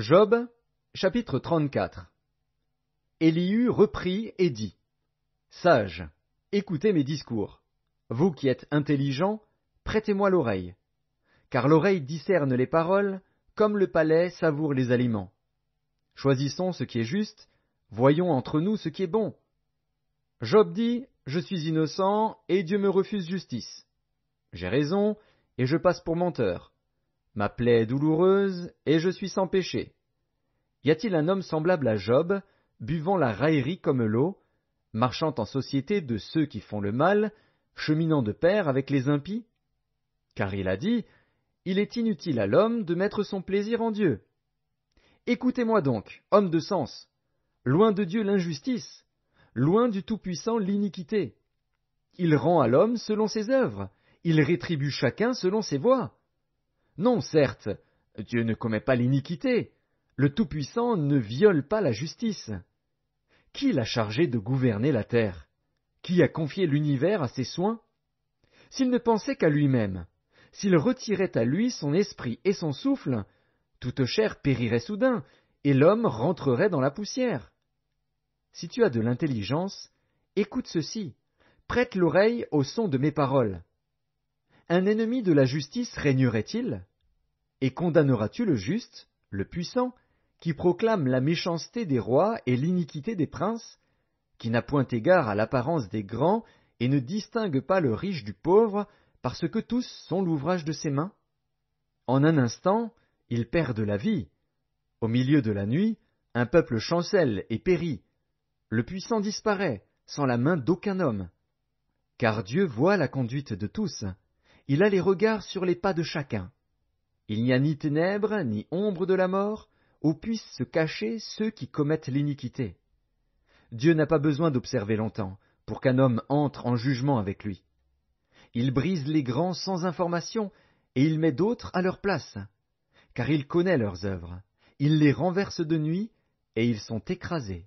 Job, chapitre 34 Élihu reprit et dit Sage, écoutez mes discours. Vous qui êtes intelligent, prêtez-moi l'oreille. Car l'oreille discerne les paroles, comme le palais savoure les aliments. Choisissons ce qui est juste, voyons entre nous ce qui est bon. Job dit Je suis innocent, et Dieu me refuse justice. J'ai raison, et je passe pour menteur. Ma plaie est douloureuse, et je suis sans péché. Y a-t-il un homme semblable à Job, buvant la raillerie comme l'eau, marchant en société de ceux qui font le mal, cheminant de pair avec les impies Car il a dit, Il est inutile à l'homme de mettre son plaisir en Dieu. Écoutez-moi donc, homme de sens, loin de Dieu l'injustice, loin du Tout-Puissant l'iniquité. Il rend à l'homme selon ses œuvres, il rétribue chacun selon ses voies. Non, certes, Dieu ne commet pas l'iniquité, le Tout-Puissant ne viole pas la justice. Qui l'a chargé de gouverner la terre Qui a confié l'univers à ses soins S'il ne pensait qu'à lui-même, s'il retirait à lui son esprit et son souffle, toute chair périrait soudain, et l'homme rentrerait dans la poussière. Si tu as de l'intelligence, écoute ceci, prête l'oreille au son de mes paroles. Un ennemi de la justice régnerait-il Et condamneras-tu le juste, le puissant, qui proclame la méchanceté des rois et l'iniquité des princes, qui n'a point égard à l'apparence des grands et ne distingue pas le riche du pauvre, parce que tous sont l'ouvrage de ses mains En un instant, ils perdent la vie. Au milieu de la nuit, un peuple chancelle et périt. Le puissant disparaît, sans la main d'aucun homme. Car Dieu voit la conduite de tous, il a les regards sur les pas de chacun. Il n'y a ni ténèbres, ni ombre de la mort, où puissent se cacher ceux qui commettent l'iniquité. Dieu n'a pas besoin d'observer longtemps pour qu'un homme entre en jugement avec lui. Il brise les grands sans information, et il met d'autres à leur place, car il connaît leurs œuvres. Il les renverse de nuit, et ils sont écrasés.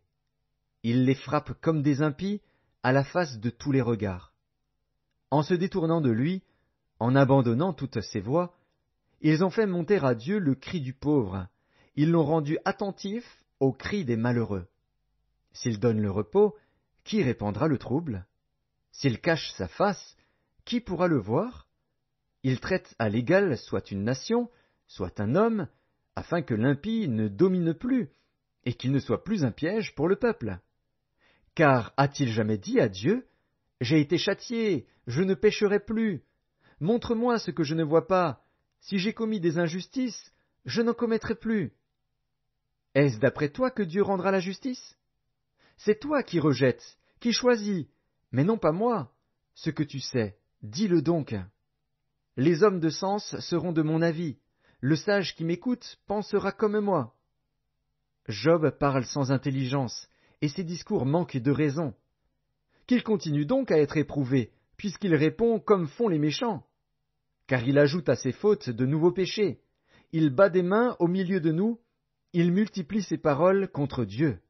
Il les frappe comme des impies, à la face de tous les regards. En se détournant de lui, en abandonnant toutes ces voies, ils ont fait monter à Dieu le cri du pauvre, ils l'ont rendu attentif au cri des malheureux. S'il donne le repos, qui répandra le trouble S'il cache sa face, qui pourra le voir Il traite à l'égal soit une nation, soit un homme, afin que l'impie ne domine plus, et qu'il ne soit plus un piège pour le peuple. Car a-t-il jamais dit à Dieu J'ai été châtié, je ne pécherai plus, Montre-moi ce que je ne vois pas. Si j'ai commis des injustices, je n'en commettrai plus. Est-ce d'après toi que Dieu rendra la justice C'est toi qui rejettes, qui choisis, mais non pas moi. Ce que tu sais, dis-le donc. Les hommes de sens seront de mon avis. Le sage qui m'écoute pensera comme moi. Job parle sans intelligence, et ses discours manquent de raison. Qu'il continue donc à être éprouvé, puisqu'il répond comme font les méchants. Car il ajoute à ses fautes de nouveaux péchés. Il bat des mains au milieu de nous, il multiplie ses paroles contre Dieu.